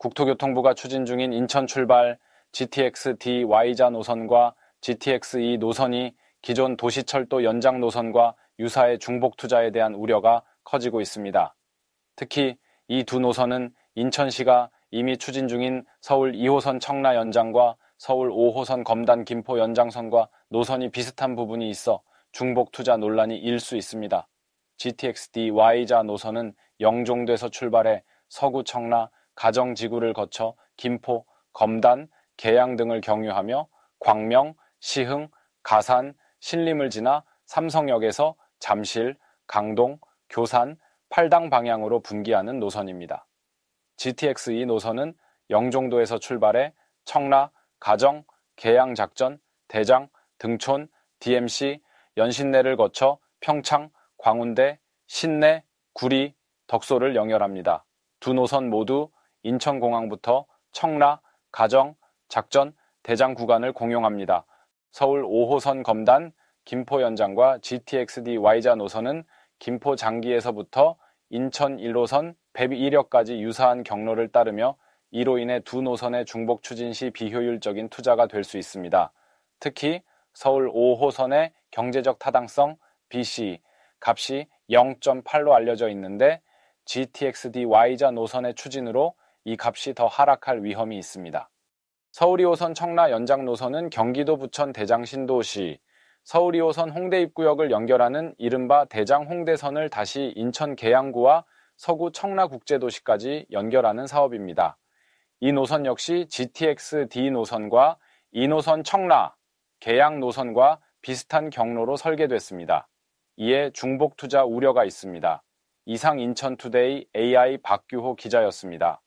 국토교통부가 추진 중인 인천 출발 GTX-D Y자 노선과 GTX-E 노선이 기존 도시철도 연장 노선과 유사의 중복 투자에 대한 우려가 커지고 있습니다. 특히 이 두 노선은 인천시가 이미 추진 중인 서울 2호선 청라 연장과 서울 5호선 검단 김포 연장선과 노선이 비슷한 부분이 있어 중복 투자 논란이 일 수 있습니다. GTX-D Y자 노선은 영종돼서 출발해 서구 청라 가정지구를 거쳐 김포, 검단, 계양 등을 경유하며 광명, 시흥, 가산, 신림을 지나 삼성역에서 잠실, 강동, 교산, 팔당 방향으로 분기하는 노선입니다. g t x 2 노선은 영종도에서 출발해 청라, 가정, 계양 작전, 대장, 등촌, DMC, 연신내를 거쳐 평창, 광운대, 신내, 구리, 덕소를 영열합니다. 두 노선 모두 인천공항부터 청라, 가정, 작전, 대장 구간을 공용합니다. 서울 5호선 검단, 김포 연장과 GTX-D Y자 노선은 김포 장기에서부터 인천 1호선 배비 1역까지 유사한 경로를 따르며 이로 인해 두 노선의 중복 추진 시 비효율적인 투자가 될 수 있습니다. 특히 서울 5호선의 경제적 타당성 BC 값이 0.8로 알려져 있는데 GTX-D Y자 노선의 추진으로 이 값이 더 하락할 위험이 있습니다. 서울 2호선 청라 연장 노선은 경기도 부천 대장 신도시, 서울 2호선 홍대 입구역을 연결하는 이른바 대장 홍대선을 다시 인천 계양구와 서구 청라 국제도시까지 연결하는 사업입니다. 이 노선 역시 GTX D 노선과 2노선 e 청라, 계양 노선과 비슷한 경로로 설계됐습니다. 이에 중복 투자 우려가 있습니다. 이상 인천투데이 AI 박규호 기자였습니다.